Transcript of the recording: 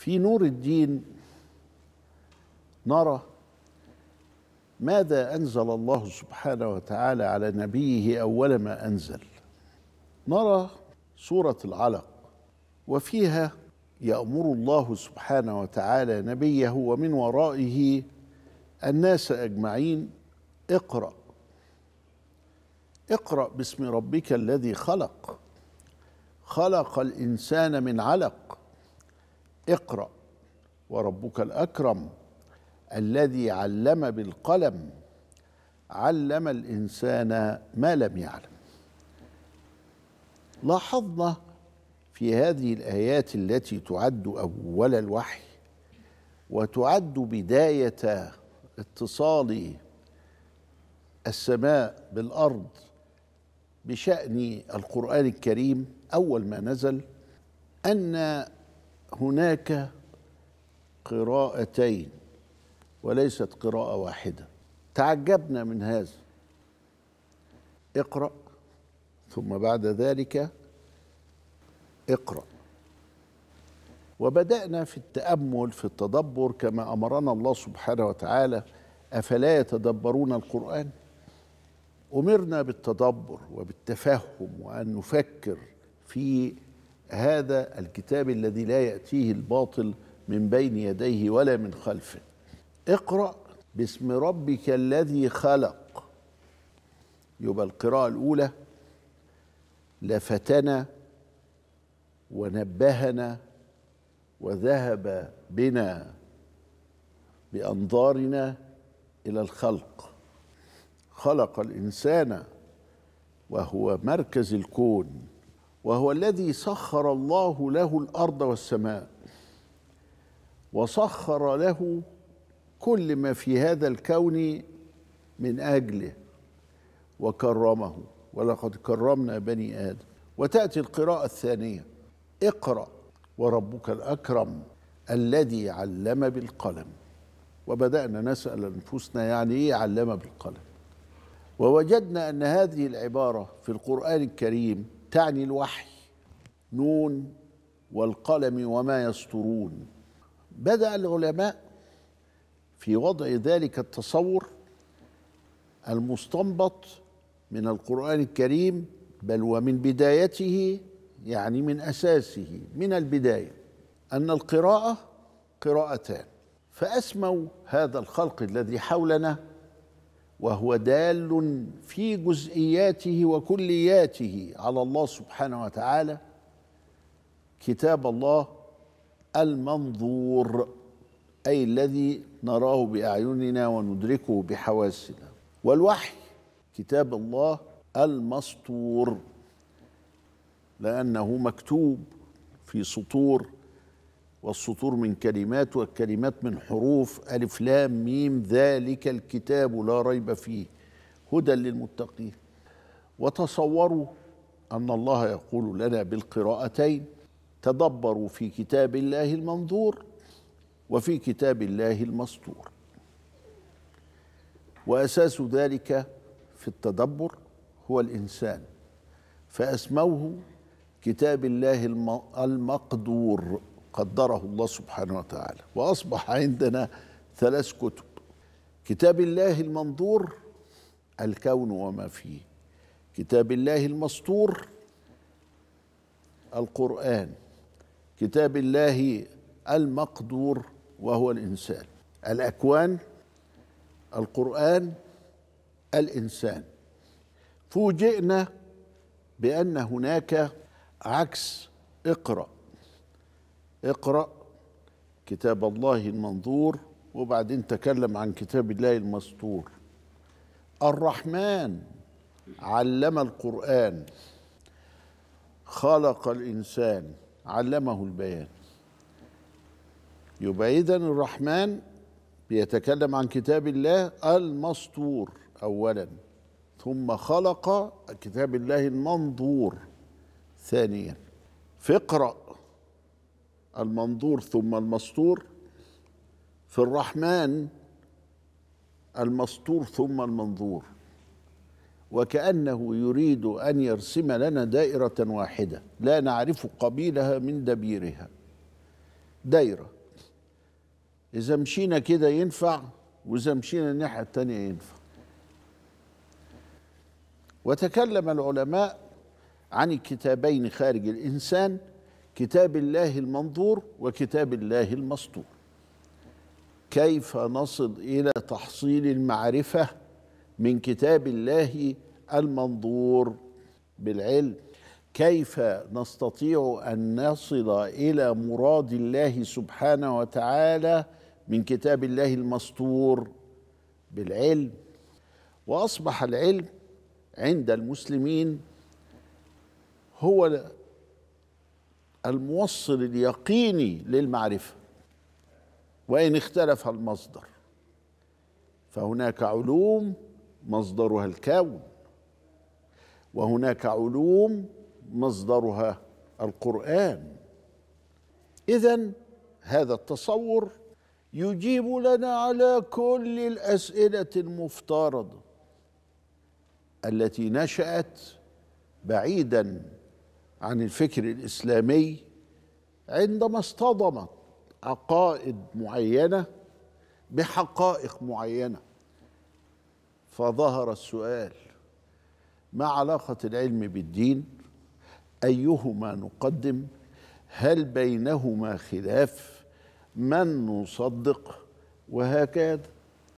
في نور الدين نرى ماذا انزل الله سبحانه وتعالى على نبيه اول ما انزل نرى سوره العلق وفيها يامر الله سبحانه وتعالى نبيه ومن ورائه الناس اجمعين اقرا اقرا باسم ربك الذي خلق خلق الانسان من علق اقرا وربك الاكرم الذي علم بالقلم علم الانسان ما لم يعلم لاحظنا في هذه الايات التي تعد اول الوحي وتعد بدايه اتصال السماء بالارض بشان القران الكريم اول ما نزل ان هناك قراءتين وليست قراءة واحدة تعجبنا من هذا اقرأ ثم بعد ذلك اقرأ وبدأنا في التأمل في التدبر كما أمرنا الله سبحانه وتعالى أفلا يتدبرون القرآن أمرنا بالتدبر وبالتفهم وأن نفكر في هذا الكتاب الذي لا يأتيه الباطل من بين يديه ولا من خلفه اقرأ باسم ربك الذي خلق يبقى القراءة الأولى لفتنا ونبهنا وذهب بنا بأنظارنا إلى الخلق خلق الإنسان وهو مركز الكون وهو الذي سخر الله له الارض والسماء وسخر له كل ما في هذا الكون من اجله وكرمه ولقد كرمنا بني ادم وتاتي القراءه الثانيه اقرا وربك الاكرم الذي علم بالقلم وبدانا نسال انفسنا يعني ايه علم بالقلم ووجدنا ان هذه العباره في القران الكريم تعني الوحي نون والقلم وما يسطرون بدا العلماء في وضع ذلك التصور المستنبط من القران الكريم بل ومن بدايته يعني من اساسه من البدايه ان القراءه قراءتان فاسموا هذا الخلق الذي حولنا وهو دال في جزئياته وكلياته على الله سبحانه وتعالى كتاب الله المنظور اي الذي نراه باعيننا وندركه بحواسنا والوحي كتاب الله المسطور لانه مكتوب في سطور والسطور من كلمات والكلمات من حروف ألف لام ميم ذلك الكتاب لا ريب فيه هدى للمتقين وتصوروا أن الله يقول لنا بالقراءتين تدبروا في كتاب الله المنظور وفي كتاب الله المسطور وأساس ذلك في التدبر هو الإنسان فأسموه كتاب الله المقدور قدره الله سبحانه وتعالى واصبح عندنا ثلاث كتب كتاب الله المنظور الكون وما فيه كتاب الله المسطور القران كتاب الله المقدور وهو الانسان الاكوان القران الانسان فوجئنا بان هناك عكس اقرأ اقرأ كتاب الله المنظور وبعدين تكلم عن كتاب الله المستور الرحمن علم القرآن خلق الإنسان علمه البيان يبقى إذا الرحمن بيتكلم عن كتاب الله المسطور أولا ثم خلق كتاب الله المنظور ثانيا فاقرأ المنظور ثم المستور في الرحمن المستور ثم المنظور وكأنه يريد أن يرسم لنا دائرة واحدة لا نعرف قبيلها من دبيرها دايرة إذا مشينا كده ينفع وإذا مشينا الناحية التانية ينفع وتكلم العلماء عن الكتابين خارج الإنسان كتاب الله المنظور وكتاب الله المسطور كيف نصل الى تحصيل المعرفه من كتاب الله المنظور بالعلم كيف نستطيع ان نصل الى مراد الله سبحانه وتعالى من كتاب الله المسطور بالعلم واصبح العلم عند المسلمين هو الموصل اليقيني للمعرفه وان اختلف المصدر فهناك علوم مصدرها الكون وهناك علوم مصدرها القران اذا هذا التصور يجيب لنا على كل الاسئله المفترضه التي نشات بعيدا عن الفكر الاسلامي عندما اصطدمت عقائد معينه بحقائق معينه فظهر السؤال ما علاقه العلم بالدين ايهما نقدم هل بينهما خلاف من نصدق وهكذا